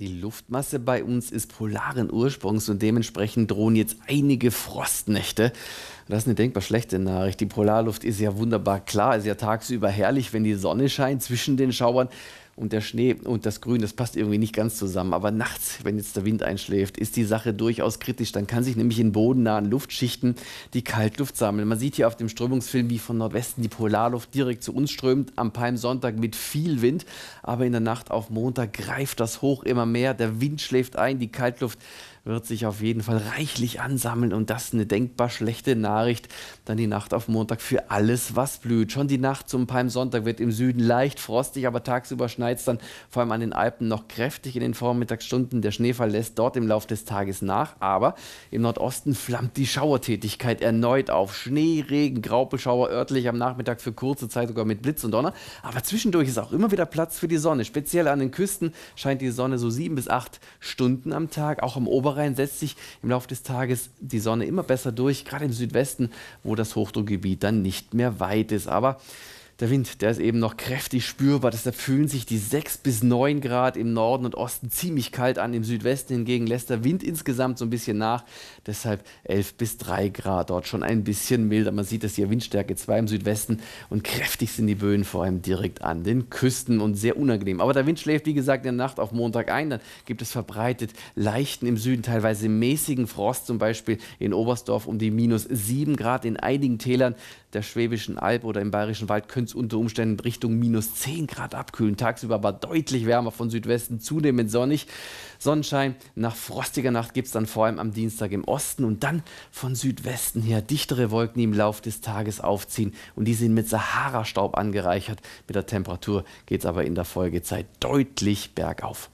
Die Luftmasse bei uns ist polaren Ursprungs und dementsprechend drohen jetzt einige Frostnächte. Das ist eine denkbar schlechte Nachricht. Die Polarluft ist ja wunderbar klar, ist ja tagsüber herrlich, wenn die Sonne scheint zwischen den Schauern und der Schnee und das Grün, das passt irgendwie nicht ganz zusammen. Aber nachts, wenn jetzt der Wind einschläft, ist die Sache durchaus kritisch. Dann kann sich nämlich in bodennahen Luftschichten die Kaltluft sammeln. Man sieht hier auf dem Strömungsfilm, wie von Nordwesten die Polarluft direkt zu uns strömt. Am Palmsonntag mit viel Wind, aber in der Nacht auf Montag greift das hoch immer mehr. Der Wind schläft ein, die Kaltluft wird sich auf jeden Fall reichlich ansammeln und das ist eine denkbar schlechte Nachricht. Dann die Nacht auf Montag für alles, was blüht. Schon die Nacht zum Palmsonntag wird im Süden leicht frostig, aber tagsüber schneit es dann vor allem an den Alpen noch kräftig in den Vormittagsstunden. Der Schneefall lässt dort im Laufe des Tages nach, aber im Nordosten flammt die Schauertätigkeit erneut auf. Schnee, Regen, Graupelschauer örtlich am Nachmittag für kurze Zeit sogar mit Blitz und Donner. Aber zwischendurch ist auch immer wieder Platz für die Sonne. Speziell an den Küsten scheint die Sonne so sieben bis acht Stunden am Tag, auch im oberen rein, setzt sich im Laufe des Tages die Sonne immer besser durch, gerade im Südwesten, wo das Hochdruckgebiet dann nicht mehr weit ist. Aber der Wind, der ist eben noch kräftig spürbar. Deshalb fühlen sich die 6 bis 9 Grad im Norden und Osten ziemlich kalt an. Im Südwesten hingegen lässt der Wind insgesamt so ein bisschen nach. Deshalb 11 bis 3 Grad. Dort schon ein bisschen milder. Man sieht das hier Windstärke 2 im Südwesten. Und kräftig sind die Böen vor allem direkt an den Küsten und sehr unangenehm. Aber der Wind schläft, wie gesagt, in der Nacht auf Montag ein. Dann gibt es verbreitet leichten im Süden, teilweise mäßigen Frost. Zum Beispiel in Oberstdorf um die minus 7 Grad. In einigen Tälern der Schwäbischen Alb oder im Bayerischen Wald können unter Umständen Richtung minus 10 Grad abkühlen. Tagsüber aber deutlich wärmer von Südwesten, zunehmend sonnig. Sonnenschein. Nach frostiger Nacht gibt es dann vor allem am Dienstag im Osten und dann von Südwesten her dichtere Wolken, die im Laufe des Tages aufziehen. Und die sind mit Sahara-Staub angereichert. Mit der Temperatur geht es aber in der Folgezeit deutlich bergauf.